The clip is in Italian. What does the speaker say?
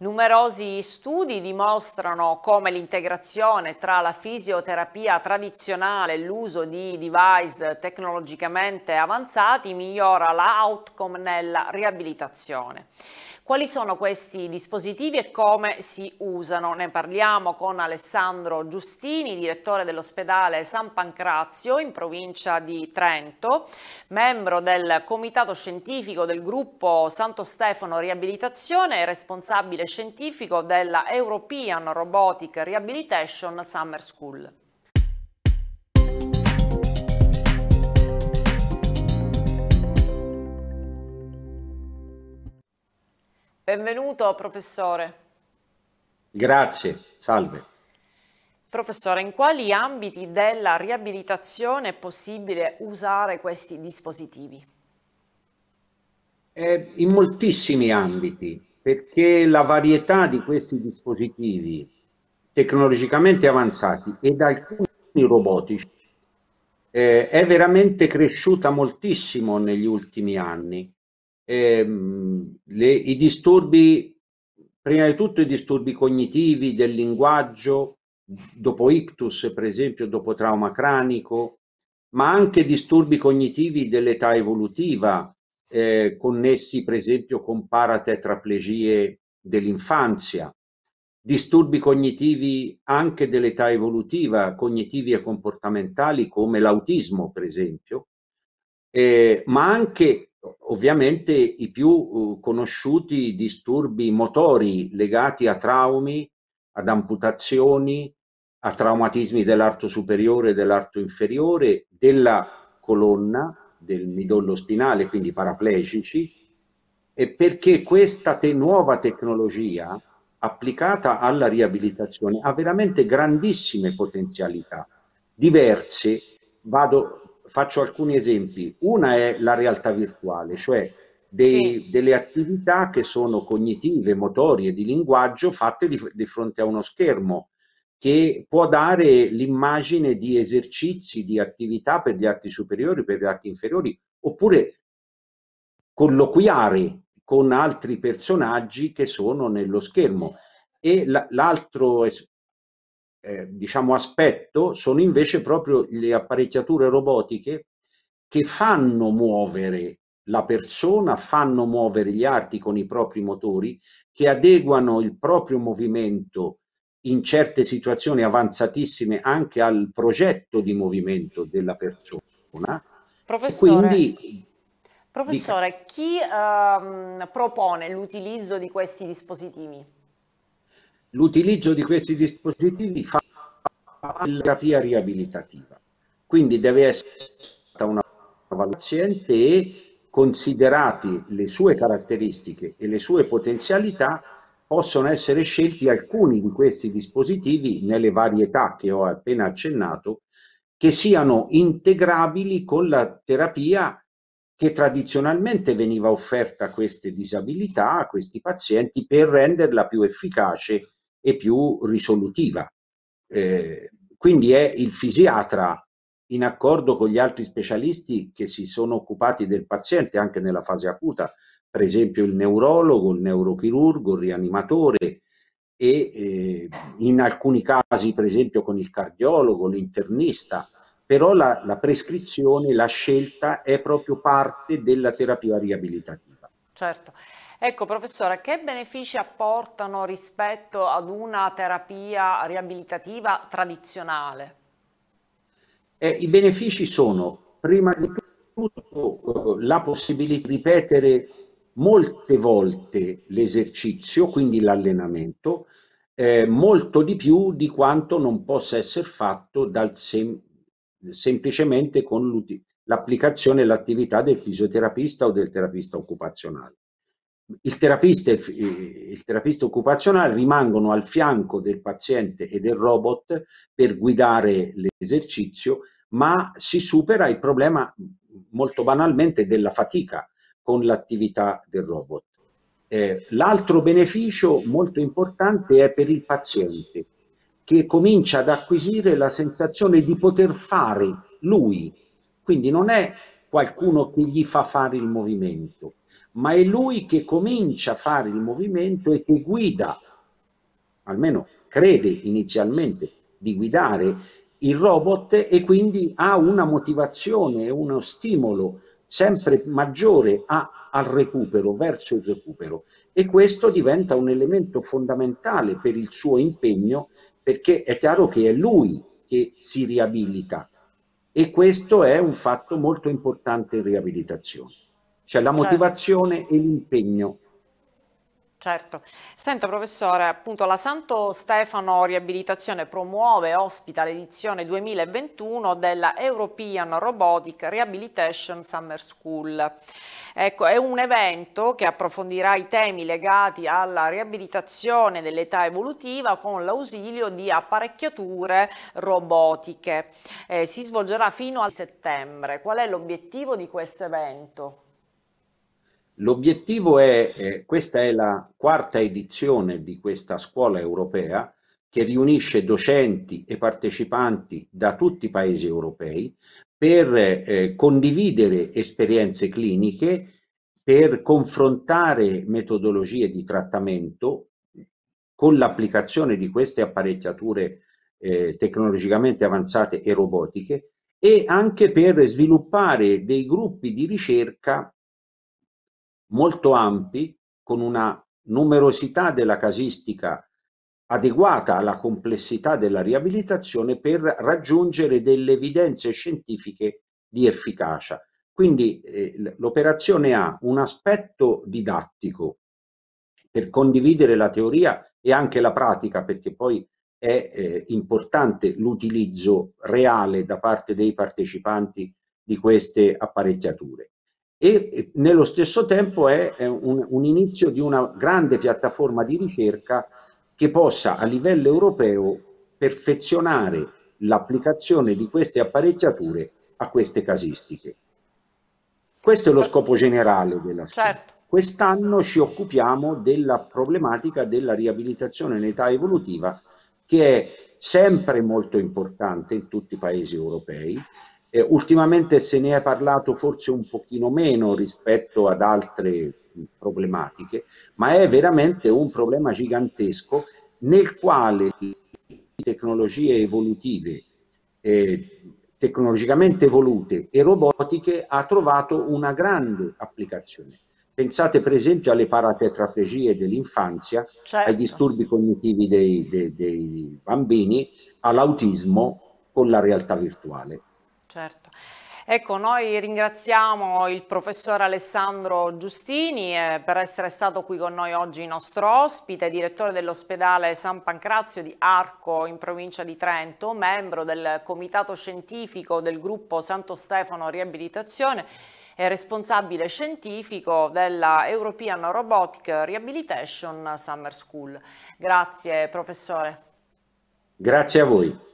Numerosi studi dimostrano come l'integrazione tra la fisioterapia tradizionale e l'uso di device tecnologicamente avanzati migliora l'outcome nella riabilitazione. Quali sono questi dispositivi e come si usano? Ne parliamo con Alessandro Giustini, direttore dell'ospedale San Pancrazio in provincia di Trento, membro del comitato scientifico del gruppo Santo Stefano Riabilitazione e responsabile scientifico della European Robotic Rehabilitation Summer School. Benvenuto professore. Grazie, salve. Professore, in quali ambiti della riabilitazione è possibile usare questi dispositivi? Eh, in moltissimi ambiti, perché la varietà di questi dispositivi tecnologicamente avanzati ed alcuni robotici eh, è veramente cresciuta moltissimo negli ultimi anni ehm, le, i disturbi, prima di tutto i disturbi cognitivi del linguaggio, dopo ictus per esempio, dopo trauma cranico, ma anche disturbi cognitivi dell'età evolutiva, eh, connessi per esempio con paratetraplegie dell'infanzia, disturbi cognitivi anche dell'età evolutiva, cognitivi e comportamentali come l'autismo per esempio, eh, ma anche ovviamente i più uh, conosciuti disturbi motori legati a traumi, ad amputazioni, a traumatismi dell'arto superiore e dell'arto inferiore, della colonna, del midollo spinale, quindi paraplegici, e perché questa te nuova tecnologia applicata alla riabilitazione ha veramente grandissime potenzialità, diverse, vado faccio alcuni esempi. Una è la realtà virtuale, cioè dei, sì. delle attività che sono cognitive, motorie, di linguaggio fatte di, di fronte a uno schermo che può dare l'immagine di esercizi, di attività per gli arti superiori, per gli arti inferiori, oppure colloquiare con altri personaggi che sono nello schermo. E l'altro eh, diciamo aspetto sono invece proprio le apparecchiature robotiche che fanno muovere la persona, fanno muovere gli arti con i propri motori, che adeguano il proprio movimento in certe situazioni avanzatissime anche al progetto di movimento della persona. Professore, Quindi, professore chi ehm, propone l'utilizzo di questi dispositivi? l'utilizzo di questi dispositivi fa la terapia riabilitativa. Quindi deve essere fatta una paziente e considerati le sue caratteristiche e le sue potenzialità possono essere scelti alcuni di questi dispositivi nelle varietà che ho appena accennato che siano integrabili con la terapia che tradizionalmente veniva offerta a queste disabilità, a questi pazienti, per renderla più efficace e più risolutiva. Eh, quindi è il fisiatra in accordo con gli altri specialisti che si sono occupati del paziente anche nella fase acuta, per esempio il neurologo, il neurochirurgo, il rianimatore e eh, in alcuni casi per esempio con il cardiologo, l'internista, però la, la, prescrizione, la scelta è proprio parte della terapia riabilitativa. Certo. Ecco professore, che benefici apportano rispetto ad una terapia riabilitativa tradizionale? Eh, I benefici sono prima di tutto eh, la possibilità di ripetere molte volte l'esercizio, quindi l'allenamento, eh, molto di più di quanto non possa essere fatto sem semplicemente con l'applicazione e l'attività del fisioterapista o del terapista occupazionale il terapista, e il terapista occupazionale rimangono al fianco del paziente e del robot per guidare l'esercizio, ma si supera il problema molto banalmente della fatica con l'attività del robot. Eh, l'altro beneficio molto importante è per il paziente che comincia ad acquisire la sensazione di poter fare lui, quindi non è qualcuno che gli fa fare il movimento, ma è lui che comincia a fare il movimento e che guida, almeno crede inizialmente di guidare il robot e quindi ha una motivazione, uno stimolo sempre maggiore a, al recupero, verso il recupero e questo diventa un elemento fondamentale per il suo impegno perché è chiaro che è lui che si riabilita e questo è un fatto molto importante in riabilitazione cioè la certo. motivazione certo. e l'impegno. Certo. Senta professore, appunto la Santo Stefano Riabilitazione promuove e ospita l'edizione 2021 della European Robotic Rehabilitation Summer School. Ecco, è un evento che approfondirà i temi legati alla riabilitazione dell'età evolutiva con l'ausilio di apparecchiature robotiche. Eh, si svolgerà fino al settembre. Qual è l'obiettivo di questo evento? L'obiettivo è, eh, questa è la quarta edizione di questa scuola europea che riunisce docenti e partecipanti da tutti i paesi europei per eh, condividere esperienze cliniche, per confrontare metodologie di trattamento con l'applicazione di queste apparecchiature eh, tecnologicamente avanzate e robotiche e anche per sviluppare dei gruppi di ricerca molto ampi con una numerosità della casistica adeguata alla complessità della riabilitazione per raggiungere delle evidenze scientifiche di efficacia. Quindi eh, l'operazione ha un aspetto didattico per condividere la teoria e anche la pratica, perché poi è eh, importante l'utilizzo reale da parte dei partecipanti di queste apparecchiature e nello stesso tempo è, un, un, inizio di una grande piattaforma di ricerca che possa a livello europeo perfezionare l'applicazione di queste apparecchiature a queste casistiche. Questo è lo scopo generale della scuola. Certo. Quest'anno ci occupiamo della problematica della riabilitazione in età evolutiva che è sempre molto importante in tutti i paesi europei eh, ultimamente se ne è parlato forse un pochino meno rispetto ad altre problematiche, ma è veramente un problema gigantesco nel quale tecnologie evolutive, eh, tecnologicamente evolute e robotiche ha trovato una grande applicazione. Pensate per esempio alle paratetraplegie dell'infanzia, certo. ai disturbi cognitivi dei, dei, dei bambini, all'autismo con la realtà virtuale. Certo. Ecco, noi ringraziamo il professor Alessandro Giustini eh, per essere stato qui con noi oggi nostro ospite, direttore dell'ospedale San Pancrazio di Arco in provincia di Trento, membro del comitato scientifico del gruppo Santo Stefano Riabilitazione e responsabile scientifico della European Robotic Rehabilitation Summer School. Grazie professore. Grazie a voi.